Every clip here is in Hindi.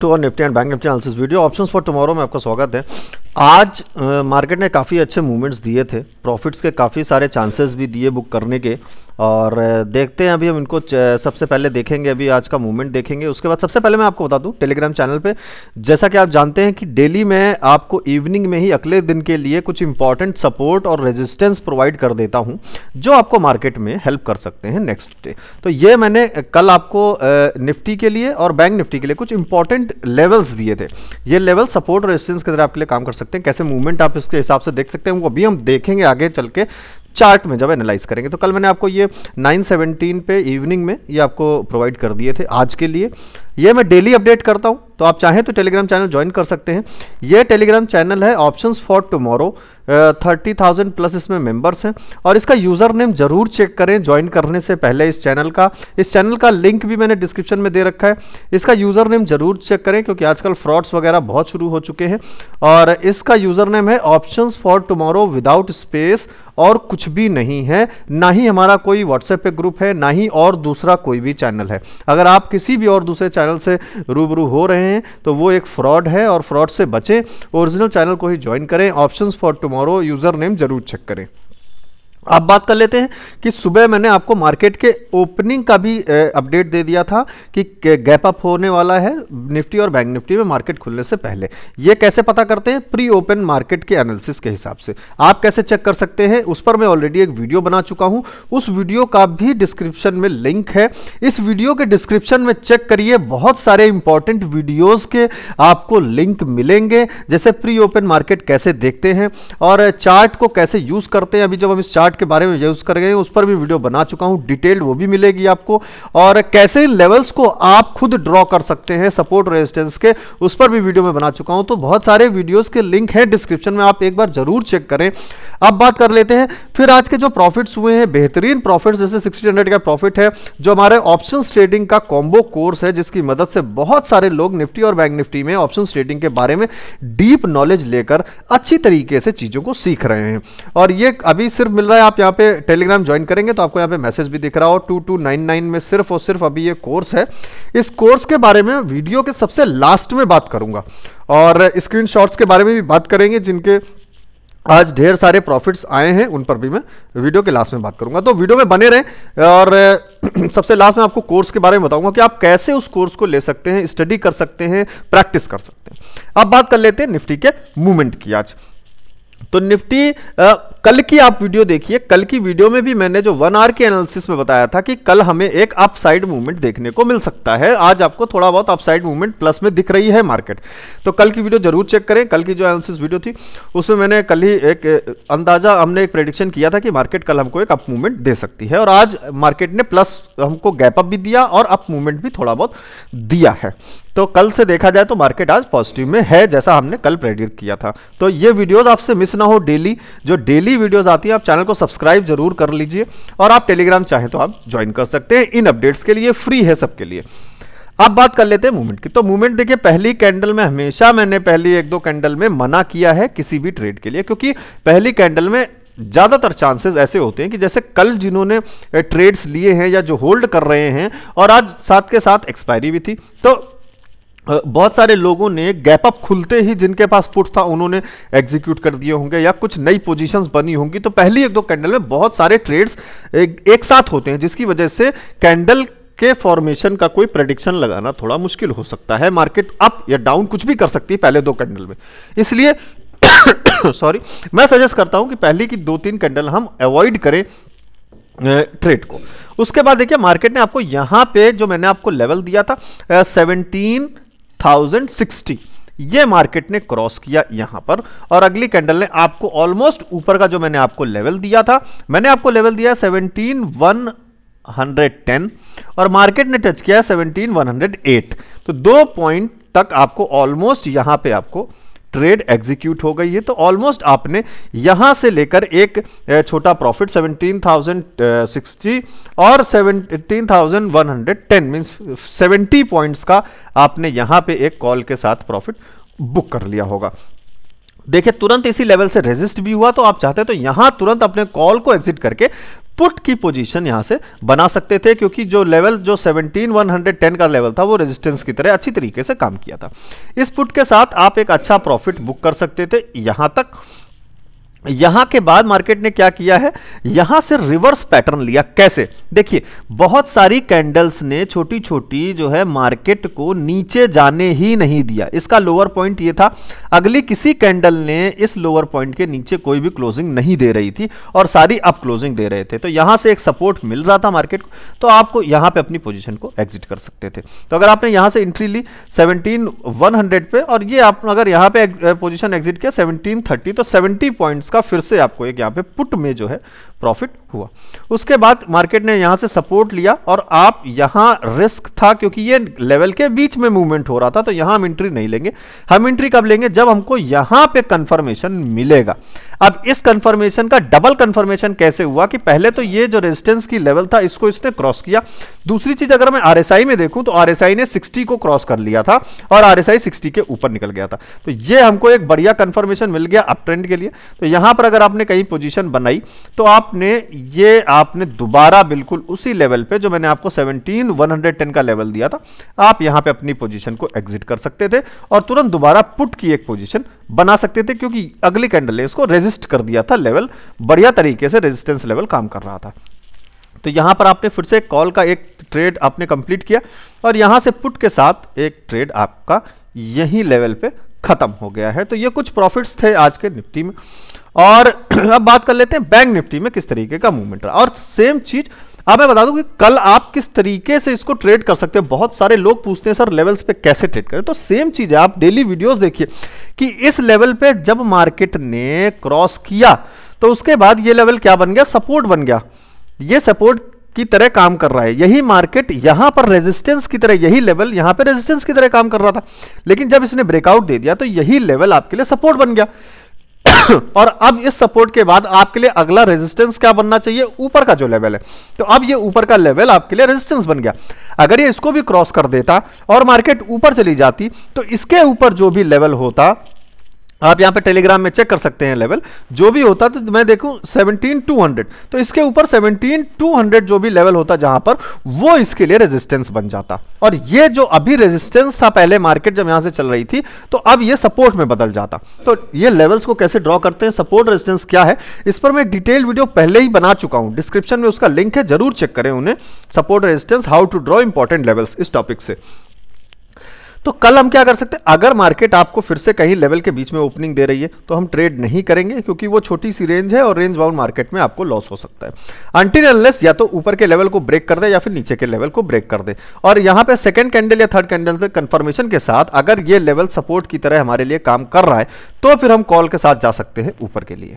टू तो और Nifty and bank Nifty analysis video options for tomorrow में आपका स्वागत है आज मार्केट ने काफ़ी अच्छे मूवमेंट्स दिए थे प्रॉफिट्स के काफ़ी सारे चांसेस भी दिए बुक करने के और देखते हैं अभी हम इनको सबसे पहले देखेंगे अभी आज का मूवमेंट देखेंगे उसके बाद सबसे पहले मैं आपको बता दूं टेलीग्राम चैनल पे जैसा कि आप जानते हैं कि डेली मैं आपको इवनिंग में ही अगले दिन के लिए कुछ इंपॉर्टेंट सपोर्ट और रेजिस्टेंस प्रोवाइड कर देता हूं जो आपको मार्केट में हेल्प कर सकते हैं नेक्स्ट डे तो ये मैंने कल आपको निफ्टी के लिए और बैंक निफ्टी के लिए कुछ इंपॉर्टेंट लेवल्स दिए थे ये लेवल सपोर्ट और रेजिस्टेंस के ज़रिए आपके लिए काम कर सकते हैं कैसे मूवमेंट आप इसके हिसाब से देख सकते हैं वो अभी हम देखेंगे आगे चल के चार्ट में जब एनालाइज करेंगे तो कल मैंने आपको ये 917 पे इवनिंग में ये आपको प्रोवाइड कर दिए थे आज के लिए ये मैं डेली अपडेट करता हूँ तो आप चाहें तो टेलीग्राम चैनल ज्वाइन कर सकते हैं ये टेलीग्राम चैनल है options for tomorrow thirty thousand plus इसमें मेंबर्स हैं और इसका यूज़र नेम ज़रूर चेक करें ज्वाइन करने से पहले इस चैनल का इस चैनल का लिंक भी मैंने डिस्क्रिप्शन में दे रखा है इसका यूज़र नेम ज़रूर चेक करें क्योंकि आजकल फ्रॉड्स वगैरह बहुत शुरू हो चुके हैं और इसका यूज़र नेम है option for tomorrow without space और कुछ भी नहीं है ना ही हमारा कोई व्हाट्सएप पे ग्रुप है ना ही और दूसरा कोई भी चैनल है अगर आप किसी भी और दूसरे चैनल से रूबरू हो रहे हैं तो वो एक फ्रॉड है और फ्रॉड से बचें ओरिजिनल चैनल को ही ज्वाइन करें options for tomorrow tomorrow user name ज़रूर चेक करें अब बात कर लेते हैं कि सुबह मैंने आपको मार्केट के ओपनिंग का भी अपडेट दे दिया था कि गैप अप होने वाला है निफ्टी और बैंक निफ्टी में मार्केट खुलने से पहले ये कैसे पता करते हैं प्री ओपन मार्केट के एनालिसिस के हिसाब से आप कैसे चेक कर सकते हैं उस पर मैं ऑलरेडी एक वीडियो बना चुका हूं उस वीडियो का भी डिस्क्रिप्शन में लिंक है इस वीडियो के डिस्क्रिप्शन में चेक करिए बहुत सारे इंपॉर्टेंट वीडियोज के आपको लिंक मिलेंगे जैसे प्री ओपन मार्केट कैसे देखते हैं और चार्ट को कैसे यूज करते हैं अभी जब हम इस चार्ट के बारे में यूज़ कर गए उस पर भी वीडियो बना चुका हूं डिटेल्ड वो भी मिलेगी आपको और कैसे लेवल्स को आप खुद ड्रॉ कर सकते हैं सपोर्ट रेजिस्टेंस के उस पर भी वीडियो में बना चुका हूं तो बहुत सारे वीडियोज़ के लिंक है डिस्क्रिप्शन में आप एक बार ज़रूर चेक करें अब बात कर लेते हैं फिर आज के जो प्रॉफिट्स हुए हैं बेहतरीन प्रॉफिट्स जैसे सिक्सटी का प्रॉफिट है जो हमारे ऑप्शन ट्रेडिंग का कॉम्बो कोर्स है जिसकी मदद से बहुत सारे लोग निफ्टी और बैंक निफ्टी में ऑप्शन ट्रेडिंग के बारे में डीप नॉलेज लेकर अच्छी तरीके से चीज़ों को सीख रहे हैं और ये अभी सिर्फ मिल रहा है आप यहाँ पे टेलीग्राम ज्वाइन करेंगे तो आपको यहाँ पे मैसेज भी दिख रहा हो टू टू नाइन नाइन में सिर्फ और सिर्फ अभी ये कोर्स है इस कोर्स के बारे में वीडियो के सबसे लास्ट में बात करूंगा और स्क्रीनशॉट्स के बारे में भी बात करेंगे जिनके आज ढेर सारे प्रॉफिट्स आए हैं उन पर भी मैं वीडियो के लास्ट में बात करूंगा तो वीडियो में बने रहें और सबसे लास्ट में आपको कोर्स के बारे में बताऊंगा कि आप कैसे उस कोर्स को ले सकते हैं स्टडी कर सकते हैं प्रैक्टिस कर सकते हैं अब बात कर लेते हैं निफ्टी के मूवमेंट की आज तो निफ्टी आ, कल की आप वीडियो देखिए कल की वीडियो में भी मैंने जो वन आर के एनालिसिस में बताया था कि कल हमें एक अपसाइड मूवमेंट देखने को मिल सकता है आज आपको थोड़ा बहुत अपसाइड मूवमेंट प्लस में दिख रही है मार्केट तो कल की वीडियो जरूर चेक करें कल की जो एनालिसिस वीडियो थी उसमें मैंने कल ही एक अंदाजा हमने एक प्रडिक्शन किया था कि मार्केट कल हमको एक अप मूवमेंट दे सकती है और आज मार्केट ने प्लस हमको गैप अप भी दिया और अप मूवमेंट भी थोड़ा बहुत दिया है तो कल से देखा जाए तो मार्केट आज पॉजिटिव में है जैसा हमने कल प्रेडिक्ट किया था तो ये वीडियोस आपसे मिस ना हो डेली जो डेली वीडियोस आती है आप चैनल को सब्सक्राइब जरूर कर लीजिए और आप टेलीग्राम चाहे तो आप ज्वाइन कर सकते हैं इन अपडेट्स के लिए फ्री है सबके लिए अब बात कर लेते हैं मूवमेंट की तो मूवमेंट देखिए पहली कैंडल में हमेशा मैंने पहली एक दो कैंडल में मना किया है किसी भी ट्रेड के लिए क्योंकि पहली कैंडल में ज़्यादातर चांसेस ऐसे होते हैं कि जैसे कल जिन्होंने ट्रेड्स लिए हैं या जो होल्ड कर रहे हैं और आज साथ के साथ एक्सपायरी भी थी तो बहुत सारे लोगों ने गैप अप खुलते ही जिनके पास पुट था उन्होंने एग्जीक्यूट कर दिए होंगे या कुछ नई पोजीशंस बनी होंगी तो पहली एक दो कैंडल में बहुत सारे ट्रेड्स एक, एक साथ होते हैं जिसकी वजह से कैंडल के फॉर्मेशन का कोई प्रडिक्शन लगाना थोड़ा मुश्किल हो सकता है मार्केट अप या डाउन कुछ भी कर सकती है पहले दो कैंडल में इसलिए सॉरी मैं सजेस्ट करता हूं कि पहले की दो तीन कैंडल हम अवॉइड करें ट्रेड को उसके बाद देखिए मार्केट ने आपको यहां पे जो मैंने आपको लेवल दिया था सेवनटीन uh, थाउजेंड सिक्सटी ये मार्केट ने क्रॉस किया यहां पर और अगली कैंडल ने आपको ऑलमोस्ट ऊपर का जो मैंने आपको लेवल दिया था मैंने आपको लेवल दिया सेवनटीन वन टेन और मार्केट ने टच किया 17108 तो दो पॉइंट तक आपको ऑलमोस्ट यहां पे आपको ट्रेड एग्जीक्यूट हो गई है तो ऑलमोस्ट आपने यहां से लेकर एक छोटा प्रॉफिट 17,060 और 17,110 मींस 70 पॉइंट्स का आपने यहां पे एक कॉल के साथ प्रॉफिट बुक कर लिया होगा देखिए तुरंत इसी लेवल से रेजिस्ट भी हुआ तो आप चाहते हैं तो यहां तुरंत अपने कॉल को एग्जिट करके पुट की पोजीशन यहां से बना सकते थे क्योंकि जो लेवल जो 17110 का लेवल था वो रेजिस्टेंस की तरह अच्छी तरीके से काम किया था इस पुट के साथ आप एक अच्छा प्रॉफिट बुक कर सकते थे यहां तक यहां के बाद मार्केट ने क्या किया है यहां से रिवर्स पैटर्न लिया कैसे देखिए बहुत सारी कैंडल्स ने छोटी छोटी जो है मार्केट को नीचे जाने ही नहीं दिया इसका लोअर पॉइंट ये था अगली किसी कैंडल ने इस लोअर पॉइंट के नीचे कोई भी क्लोजिंग नहीं दे रही थी और सारी अप क्लोजिंग दे रहे थे तो यहां से एक सपोर्ट मिल रहा था मार्केट को तो आपको यहां पर अपनी पोजिशन को एग्जिट कर सकते थे तो अगर आपने यहां से एंट्री ली सेवनटीन वन पे और ये आप अगर यहां पर पोजिशन एग्जिट किया सेवनटीन तो सेवेंटी पॉइंट उसका फिर से आपको एक यहाँ पे पुट में जो है प्रॉफिट हुआ उसके बाद मार्केट ने यहां से सपोर्ट लिया और आप यहां रिस्क था क्योंकि ये लेवल के बीच में मूवमेंट हो रहा था तो यहां हम एंट्री नहीं लेंगे हम एंट्री कब लेंगे जब हमको यहां पे कंफर्मेशन मिलेगा अब इस कंफर्मेशन का डबल कंफर्मेशन कैसे हुआ कि पहले तो ये जो रेजिस्टेंस की लेवल था इसको इसने क्रॉस किया दूसरी चीज अगर मैं आरएसआई में देखूं तो आरएसआई ने 60 को क्रॉस कर लिया था और आरएसआई 60 के ऊपर निकल गया था तो ये हमको एक बढ़िया कंफर्मेशन मिल गया अप ट्रेंड के लिए तो यहां पर अगर आपने कहीं पोजिशन बनाई तो आप आपने ये आपने दोबारा बिल्कुल उसी लेवल पे जो मैंने आपको 17 110 का लेवल दिया था आप यहां पे अपनी पोजीशन को एग्जिट कर सकते थे और तुरंत दोबारा पुट की एक पोजीशन बना सकते थे क्योंकि अगली कैंडल ने इसको रेजिस्ट कर दिया था लेवल बढ़िया तरीके से रेजिस्टेंस लेवल काम कर रहा था तो यहां पर आपने फिर से कॉल का एक ट्रेड आपने कंप्लीट किया और यहां से पुट के साथ एक ट्रेड आपका यही लेवल पे ख़त्म हो गया है तो ये कुछ प्रॉफिट्स थे आज के निफ्टी में और अब बात कर लेते हैं बैंक निफ्टी में किस तरीके का मूवमेंट रहा और सेम चीज अब मैं बता दूं कि कल आप किस तरीके से इसको ट्रेड कर सकते हैं बहुत सारे लोग पूछते हैं सर लेवल्स पे कैसे ट्रेड करें तो सेम चीज है आप डेली वीडियोस देखिए कि इस लेवल पे जब मार्केट ने क्रॉस किया तो उसके बाद ये लेवल क्या बन गया सपोर्ट बन गया ये सपोर्ट की तरह काम कर रहा है यही मार्केट यहां पर रेजिस्टेंस की तरह यही लेवल यहां पर रेजिस्टेंस की तरह काम कर रहा था लेकिन जब इसने ब्रेकआउट दे दिया तो यही लेवल आपके लिए सपोर्ट बन गया और अब इस सपोर्ट के बाद आपके लिए अगला रेजिस्टेंस क्या बनना चाहिए ऊपर का जो लेवल है तो अब ये ऊपर का लेवल आपके लिए रेजिस्टेंस बन गया अगर ये इसको भी क्रॉस कर देता और मार्केट ऊपर चली जाती तो इसके ऊपर जो भी लेवल होता आप यहाँ पे टेलीग्राम में चेक कर सकते हैं लेवल जो भी होता तो मैं देखूँ 17200 तो इसके ऊपर 17200 जो भी लेवल होता जहाँ पर वो इसके लिए रेजिस्टेंस बन जाता और ये जो अभी रेजिस्टेंस था पहले मार्केट जब यहाँ से चल रही थी तो अब ये सपोर्ट में बदल जाता तो ये लेवल्स को कैसे ड्रॉ करते हैं सपोर्ट रेजिस्टेंस क्या है इस पर मैं डिटेल वीडियो पहले ही बना चुका हूँ डिस्क्रिप्शन में उसका लिंक है जरूर चेक करें उन्हें support resistance how to draw important levels इस टॉपिक से तो कल हम क्या कर सकते हैं अगर मार्केट आपको फिर से कहीं लेवल के बीच में ओपनिंग दे रही है तो हम ट्रेड नहीं करेंगे क्योंकि वो छोटी सी रेंज है और रेंज बाउंड मार्केट में आपको लॉस हो सकता है अनटिल या तो ऊपर के लेवल को ब्रेक कर दे या फिर नीचे के लेवल को ब्रेक कर दे और यहां पर सेकेंड कैंडल या थर्ड कैंडल कंफर्मेशन के साथ अगर ये लेवल सपोर्ट की तरह हमारे लिए काम कर रहा है तो फिर हम कॉल के साथ जा सकते हैं ऊपर के लिए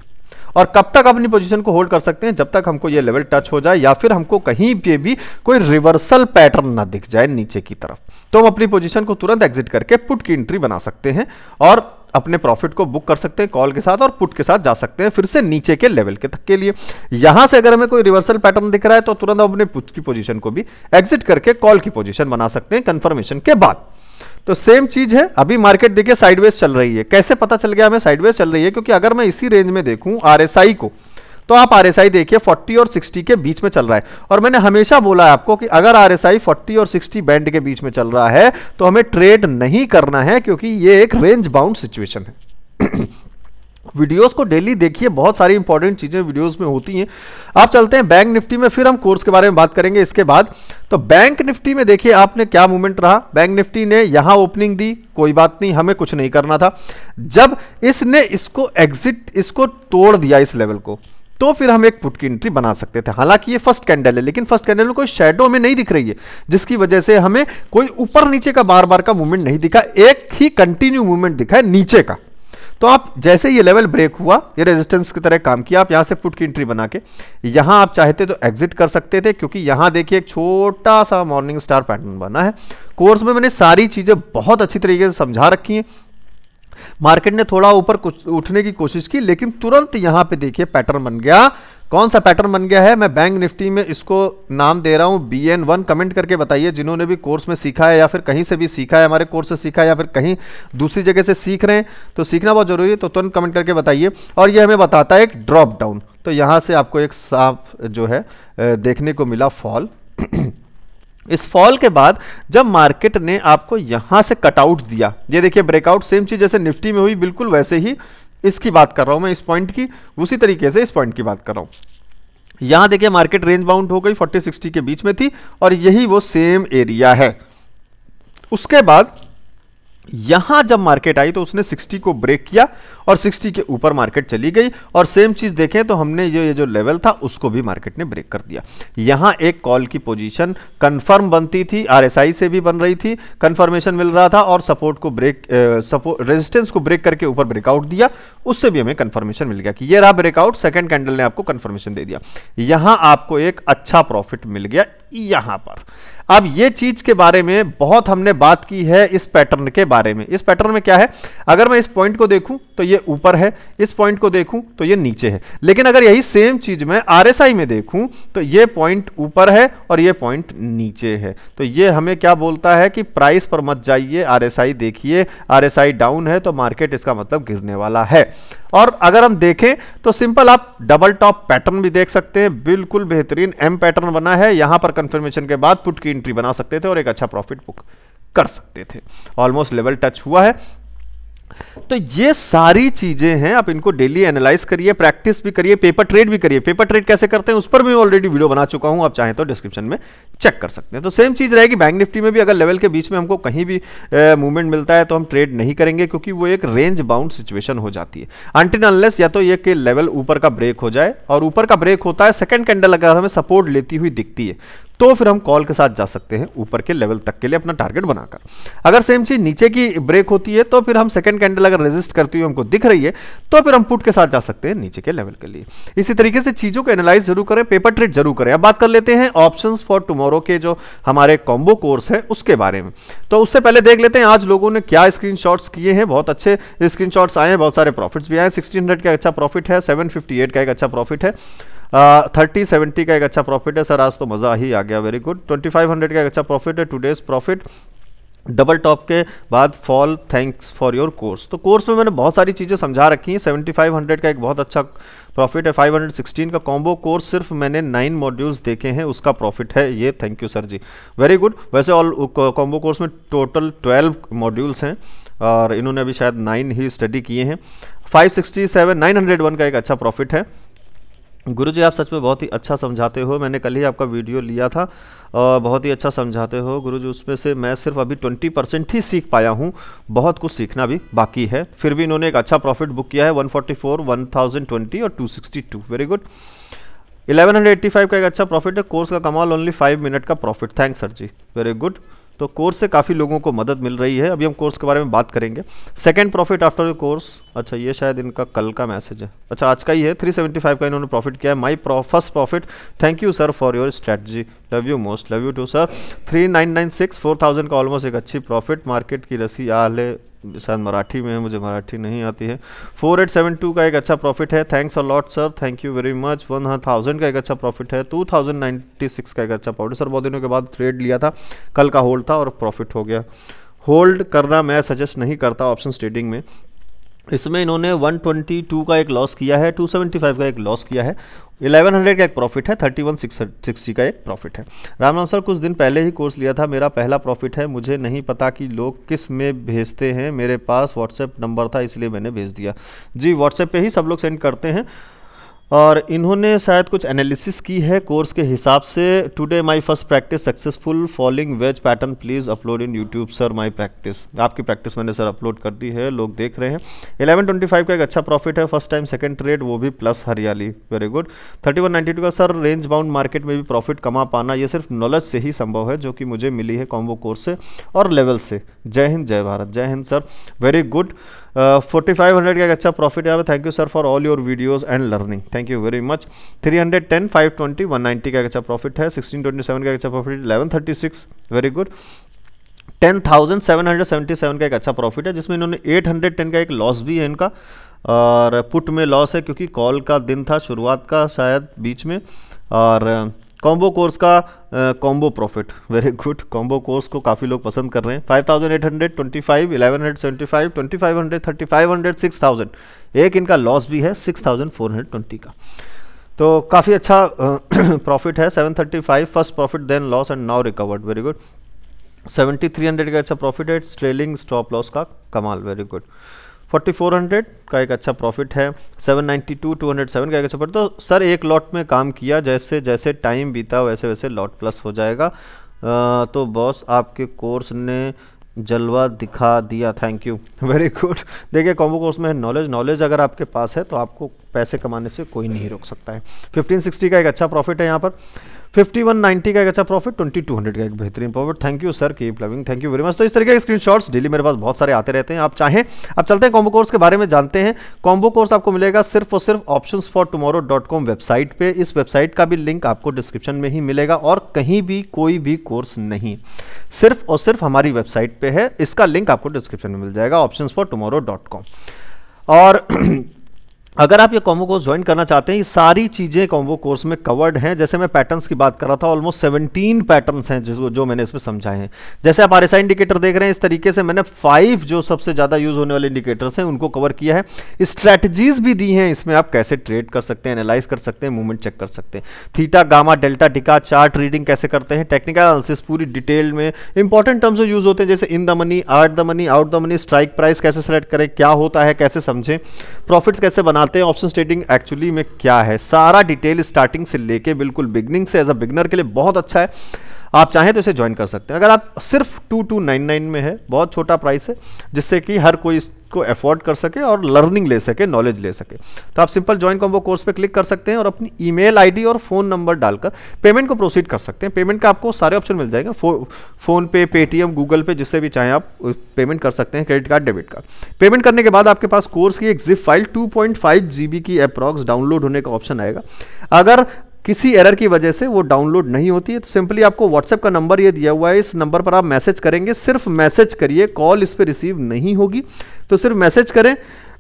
और कब तक अपनी पोजीशन को होल्ड कर सकते हैं जब तक हमको ये लेवल टच हो जाए या फिर हमको कहीं पे भी कोई रिवर्सल पैटर्न ना दिख जाए नीचे की तरफ तो हम अपनी पोजीशन को तुरंत एग्जिट करके पुट की एंट्री बना सकते हैं और अपने प्रॉफिट को बुक कर सकते हैं कॉल के साथ और पुट के साथ जा सकते हैं फिर से नीचे के लेवल के तक के लिए यहां से अगर हमें कोई रिवर्सल पैटर्न दिख रहा है तो तुरंत अपने पुट की पोजीशन को भी एग्जिट करके कॉल की पोजीशन बना सकते हैं कंफर्मेशन के बाद तो सेम चीज है अभी मार्केट देखिए साइडवेज चल रही है कैसे पता चल गया हमें साइडवेज चल रही है क्योंकि अगर मैं इसी रेंज में देखूं आरएसआई को तो आप आरएसआई देखिए 40 और 60 के बीच में चल रहा है और मैंने हमेशा बोला है आपको कि अगर आरएसआई 40 और 60 बैंड के बीच में चल रहा है तो हमें ट्रेड नहीं करना है क्योंकि ये एक रेंज बाउंड सिचुएशन है वीडियोस को डेली देखिए बहुत सारी इंपॉर्टेंट चीजें वीडियोस में होती हैं आप चलते हैं बैंक निफ्टी में फिर हम कोर्स के बारे में बात करेंगे इसके बाद तो बैंक निफ्टी में देखिए आपने क्या मूवमेंट रहा बैंक निफ्टी ने यहां ओपनिंग दी कोई बात नहीं हमें कुछ नहीं करना था जब इसने इसको एग्जिट इसको तोड़ दिया इस लेवल को तो फिर हम एक पुट की एंट्री बना सकते थे हालांकि ये फर्स्ट कैंडल है लेकिन फर्स्ट कैंडल में कोई शेडो हमें नहीं दिख रही है जिसकी वजह से हमें कोई ऊपर नीचे का बार बार का मूवमेंट नहीं दिखा एक ही कंटिन्यू मूवमेंट दिखा है नीचे का तो आप जैसे ये लेवल ब्रेक हुआ ये रेजिस्टेंस की तरह काम किया आप यहाँ से पुट की एंट्री बना के यहाँ आप चाहते तो एग्जिट कर सकते थे क्योंकि यहाँ देखिए एक छोटा सा मॉर्निंग स्टार पैटर्न बना है कोर्स में मैंने सारी चीज़ें बहुत अच्छी तरीके से समझा रखी हैं मार्केट ने थोड़ा ऊपर उठने की कोशिश की लेकिन तुरंत यहां पे देखिए पैटर्न बन गया कौन सा पैटर्न बन गया है मैं बैंक निफ्टी में इसको नाम दे रहा हूँ बी एन वन कमेंट करके बताइए जिन्होंने भी कोर्स में सीखा है या फिर कहीं से भी सीखा है हमारे कोर्स से सीखा है या फिर कहीं दूसरी जगह से सीख रहे हैं तो सीखना बहुत जरूरी है तो तुरंत कमेंट करके बताइए और ये हमें बताता है एक ड्रॉप डाउन तो यहाँ से आपको एक साफ जो है देखने को मिला फॉल इस फॉल के बाद जब मार्केट ने आपको यहाँ से कटआउट दिया ये देखिए ब्रेकआउट सेम चीज़ जैसे निफ्टी में हुई बिल्कुल वैसे ही इसकी बात कर रहा हूं मैं इस पॉइंट की उसी तरीके से इस पॉइंट की बात कर रहा हूं यहां देखिए मार्केट रेंज बाउंड हो गई 40 60 के बीच में थी और यही वो सेम एरिया है उसके बाद यहां जब मार्केट आई तो उसने 60 को ब्रेक किया और 60 के ऊपर मार्केट चली गई और सेम चीज देखें तो हमने ये ये जो लेवल था उसको भी मार्केट ने ब्रेक कर दिया यहां एक कॉल की पोजीशन कंफर्म बनती थी आरएसआई से भी बन रही थी कंफर्मेशन मिल रहा था और सपोर्ट को ब्रेक सपोर्ट रेजिस्टेंस को ब्रेक करके ऊपर ब्रेकआउट दिया उससे भी हमें कंफर्मेशन मिल गया कि यह रहा ब्रेकआउट सेकेंड कैंडल ने आपको कंफर्मेशन दे दिया यहां आपको एक अच्छा प्रॉफिट मिल गया यहां पर अब ये चीज के बारे में बहुत हमने बात की है इस पैटर्न के बारे में इस पैटर्न में क्या है अगर मैं इस पॉइंट को देखूं तो ये ऊपर है इस पॉइंट को देखूं तो ये नीचे है लेकिन अगर यही सेम चीज मैं आरएसआई में देखूं तो ये पॉइंट ऊपर है और ये पॉइंट नीचे है तो ये हमें क्या बोलता है कि प्राइस पर मत जाइए आई देखिए आई डाउन है तो मार्केट इसका मतलब गिरने वाला है और अगर हम देखें तो सिंपल आप डबल टॉप पैटर्न भी देख सकते हैं बिल्कुल बेहतरीन एम पैटर्न बना है यहां पर कंफर्मेशन के बाद पुट की एंट्री बना सकते थे और एक अच्छा प्रॉफिट बुक कर सकते थे ऑलमोस्ट लेवल टच हुआ है तो ये सारी चीजें हैं आप इनको डेली एनालाइज करिए प्रैक्टिस भी करिए पेपर ट्रेड भी करिए पेपर ट्रेड कैसे करते हैं उस पर भी ऑलरेडी वीडियो बना चुका हूं आप चाहें तो डिस्क्रिप्शन में चेक कर सकते हैं तो सेम चीज रहेगी बैंक निफ्टी में भी अगर लेवल के बीच में हमको कहीं भी मूवमेंट मिलता है तो हम ट्रेड नहीं करेंगे क्योंकि वो एक रेंज बाउंड सिचुएशन हो जाती है अंटिन अनलेस या तो ये कि लेवल ऊपर का ब्रेक हो जाए और ऊपर का ब्रेक होता है सेकेंड कैंडल अगर हमें सपोर्ट लेती हुई दिखती है तो फिर हम कॉल के साथ जा सकते हैं ऊपर के लेवल तक के लिए अपना टारगेट बनाकर अगर सेम चीज नीचे की ब्रेक होती है तो फिर हम सेकंड कैंडल अगर रेजिस्ट करती हुई हमको दिख रही है तो फिर हम पुट के साथ जा सकते हैं नीचे के लेवल के लिए इसी तरीके से चीजों को एनालाइज जरूर करें पेपर ट्रेड जरूर करें अब बात कर लेते हैं ऑप्शन फॉर टुमोरो के जो हमारे कॉम्बो कोर्स है उसके बारे में तो उससे पहले देख लेते हैं आज लोगों ने क्या स्क्रीन किए हैं बहुत अच्छे स्क्रीन आए हैं बहुत सारे प्रॉफिट्स भी आए सिक्सटीन का अच्छा प्रॉफिट है सेवन का एक अच्छा प्रॉफिट है थर्टी uh, सेवेंटी का एक अच्छा प्रॉफिट है सर आज तो मज़ा ही आ गया very good twenty five hundred का एक अच्छा प्रॉफिट है two days profit double top के बाद fall thanks for your course तो कोर्स में मैंने बहुत सारी चीज़ें समझा रखी हैं सेवेंटी फाइव हंड्रेड का एक बहुत अच्छा प्रॉफिट है फाइव हंड्रेड सिक्सटीन का कॉम्बो कोर्स सिर्फ मैंने नाइन मॉड्यूल्स देखे हैं उसका प्रॉफिट है ये thank you sir ji very good वैसे ऑल कॉम्बो कोर्स में टोटल ट्वेल्व मॉड्यूल्स हैं और इन्होंने अभी शायद नाइन ही स्टडी किए हैं five sixty seven nine hundred one का एक अच्छा प्रॉफिट है गुरु जी आप सच में बहुत ही अच्छा समझाते हो मैंने कल ही आपका वीडियो लिया था और बहुत ही अच्छा समझाते हो गुरु जी उसमें से मैं सिर्फ अभी 20 परसेंट ही सीख पाया हूँ बहुत कुछ सीखना भी बाकी है फिर भी इन्होंने एक अच्छा प्रॉफिट बुक किया है 144, 1020 और 262 वेरी गुड 1185 का एक अच्छा प्रॉफिट है कोर्स का कमाल ओनली फाइव मिनट का profit thanks sir ji very good तो कोर्स से काफ़ी लोगों को मदद मिल रही है अभी हम कोर्स के बारे में बात करेंगे second profit after the course अच्छा ये शायद इनका कल का मैसेज है अच्छा आज का ही है 375 का इन्होंने प्रॉफिट किया है my first profit thank you sir for your strategy love you most love you too sir three nine nine six four thousand का ऑलमोस्ट एक अच्छी प्रॉफिट मार्केट की रसी आले शायद मराठी में है मुझे मराठी नहीं आती है 4872 का एक अच्छा प्रॉफिट है thanks a lot sir thank you very much one thousand का एक अच्छा प्रॉफिट है 2096 का एक अच्छा प्रॉफिट सर बहुत दिनों के बाद ट्रेड लिया था कल का होल्ड था और प्रॉफिट हो गया होल्ड करना मैं सजेस्ट नहीं करता ऑप्शन ट्रेडिंग में इसमें इन्होंने 122 का एक लॉस किया है 275 का एक लॉस किया है 1100 का एक प्रॉफिट है 3160 का एक प्रॉफिट है राम राम सर कुछ दिन पहले ही कोर्स लिया था मेरा पहला प्रॉफिट है मुझे नहीं पता कि लोग किस में भेजते हैं मेरे पास व्हाट्सएप नंबर था इसलिए मैंने भेज दिया जी व्हाट्सएप पे ही सब लोग सेंड करते हैं और इन्होंने शायद कुछ एनालिसिस की है कोर्स के हिसाब से today my first practice successful falling wedge pattern please upload in YouTube sir my practice आपकी प्रैक्टिस मैंने सर अपलोड कर दी है लोग देख रहे हैं 1125 का एक अच्छा प्रॉफिट है फर्स्ट टाइम सेकंड ट्रेड वो भी प्लस हरियाली वेरी गुड थर्टी का सर रेंज बाउंड मार्केट में भी प्रॉफिट कमा पाना ये सिर्फ नॉलेज से ही संभव है जो कि मुझे मिली है कॉम्बो कोर्स से और लेवल से जय हिंद जय भारत जय Hind sir very good forty five hundred का एक अच्छा प्रॉफिट यहाँ पे thank you sir for all your videos and learning thank you very much three hundred ten five twenty one ninety का एक अच्छा प्रॉफिट है सिक्सटीन ट्वेंटी सेवन का अच्छा profit eleven thirty six very good ten thousand seven hundred seventy seven का एक अच्छा प्रॉफिट है जिसमें इन्होंने एट हंड्रेड टेन का एक लॉस भी है इनका और पुट में लॉस है क्योंकि कॉल का दिन था शुरुआत का शायद बीच में और कॉम्बो कोर्स का combo profit very good combo course को काफ़ी लोग पसंद कर रहे हैं five thousand eight hundred twenty five eleven hundred seventy five twenty five hundred thirty five hundred six thousand एक इनका लॉस भी है six thousand four hundred twenty का तो काफ़ी अच्छा प्रॉफिट है seven thirty five first profit then loss and now recovered very good seventy three hundred का अच्छा प्रॉफिट है ट्रेलिंग स्टॉप लॉस का कमाल वेरी गुड 4400 का एक अच्छा प्रॉफिट है 792 207 का एक अच्छा प्रॉफिट तो सर एक लॉट में काम किया जैसे जैसे टाइम बीता वैसे वैसे लॉट प्लस हो जाएगा आ, तो बॉस आपके कोर्स ने जलवा दिखा दिया थैंक यू वेरी गुड देखिए कॉम्बो कोर्स में नॉलेज नॉलेज अगर आपके पास है तो आपको पैसे कमाने से कोई नहीं रोक सकता है 1560 का एक अच्छा प्रॉफिट है यहाँ पर फिफ्टी वन नाइनटी का एक अच्छा प्रॉफिट ट्वेंटी टू हंड्रेड का एक बेहतरीन profit thank you sir keep loving thank you very much तो इस तरीके के स्क्रीनशॉट्स डेली मेरे पास बहुत सारे आते रहते हैं आप चाहें आप चलते हैं कॉम्बो कोर्स के बारे में जानते हैं कॉम्बो कोर्स आपको मिलेगा सिर्फ और सिर्फ option for tomorrow dot com website पर इस वेबसाइट का भी लिंक आपको डिस्क्रिप्शन में ही मिलेगा और कहीं भी कोई भी कोर्स नहीं सिर्फ और सिर्फ हमारी वेबसाइट पर है इसका लिंक आपको डिस्क्रिप्शन में मिल जाएगा option for tomorrow dot com और अगर आप ये कॉम्बो कोर्स ज्वाइन करना चाहते हैं ये सारी चीज़ें कॉम्बो कोर्स में कवर्ड हैं जैसे मैं पैटर्न्स की बात कर रहा था ऑलमोस्ट 17 पैटर्न्स हैं जिसको जो मैंने इसमें समझाए हैं जैसे आप आर इंडिकेटर देख रहे हैं इस तरीके से मैंने फाइव जो सबसे ज़्यादा यूज होने वाले इंडिकेटर्स हैं उनको कवर किया है स्ट्रैटेजीज भी दी हैं इसमें आप कैसे ट्रेड कर सकते हैं एनालाइज कर सकते हैं मूवमेंट चेक कर सकते हैं थीटा गामा डेल्टा टिका चार्ट रीडिंग कैसे करते हैं टेक्निकल एनालिसिस पूरी डिटेल में इंपॉर्टेंट टर्म्स यूज होते हैं जैसे in the money at the money out the money strike price कैसे सेलेक्ट करें क्या होता है कैसे समझें प्रॉफिट्स कैसे बना बनाते हैं ऑप्शन स्टेटिंग एक्चुअली में क्या है सारा डिटेल स्टार्टिंग से लेके बिल्कुल बिगनिंग से एज अ बिगनर के लिए बहुत अच्छा है आप चाहें तो इसे ज्वाइन कर सकते हैं अगर आप सिर्फ 2299 में है बहुत छोटा प्राइस है जिससे कि हर कोई को एफोर्ड कर सके और लर्निंग ले सके नॉलेज ले सके तो आप सिंपल ज्वाइन कॉम्बो कोर्स पे क्लिक कर सकते हैं और अपनी ईमेल आईडी और फ़ोन नंबर डालकर पेमेंट को प्रोसीड कर सकते हैं पेमेंट का आपको सारे ऑप्शन मिल जाएगा फो, PhonePe Paytm Google Pay जिससे भी चाहें आप पेमेंट कर सकते हैं credit card debit card payment करने के बाद आपके पास कोर्स की एक zip file two point five की अप्रॉक्स डाउनलोड होने का ऑप्शन आएगा अगर किसी एरर की वजह से वो डाउनलोड नहीं होती है तो सिंपली आपको व्हाट्सएप का नंबर ये दिया हुआ है इस नंबर पर आप मैसेज करेंगे सिर्फ मैसेज करिए कॉल इस पर रिसीव नहीं होगी तो सिर्फ मैसेज करें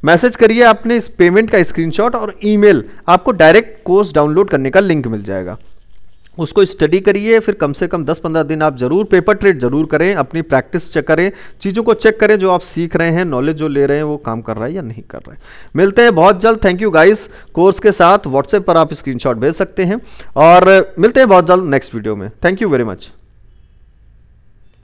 मैसेज करिए आपने इस पेमेंट का स्क्रीनशॉट और ईमेल आपको डायरेक्ट कोर्स डाउनलोड करने का लिंक मिल जाएगा उसको स्टडी करिए फिर कम से कम 10-15 दिन आप जरूर पेपर ट्रेड जरूर करें अपनी प्रैक्टिस चेक करें चीज़ों को चेक करें जो आप सीख रहे हैं नॉलेज जो ले रहे हैं वो काम कर रहा है या नहीं कर रहा है मिलते हैं बहुत जल्द थैंक यू गाइस कोर्स के साथ व्हाट्सएप पर आप स्क्रीनशॉट भेज सकते हैं और मिलते हैं बहुत जल्द नेक्स्ट वीडियो में थैंक यू वेरी मच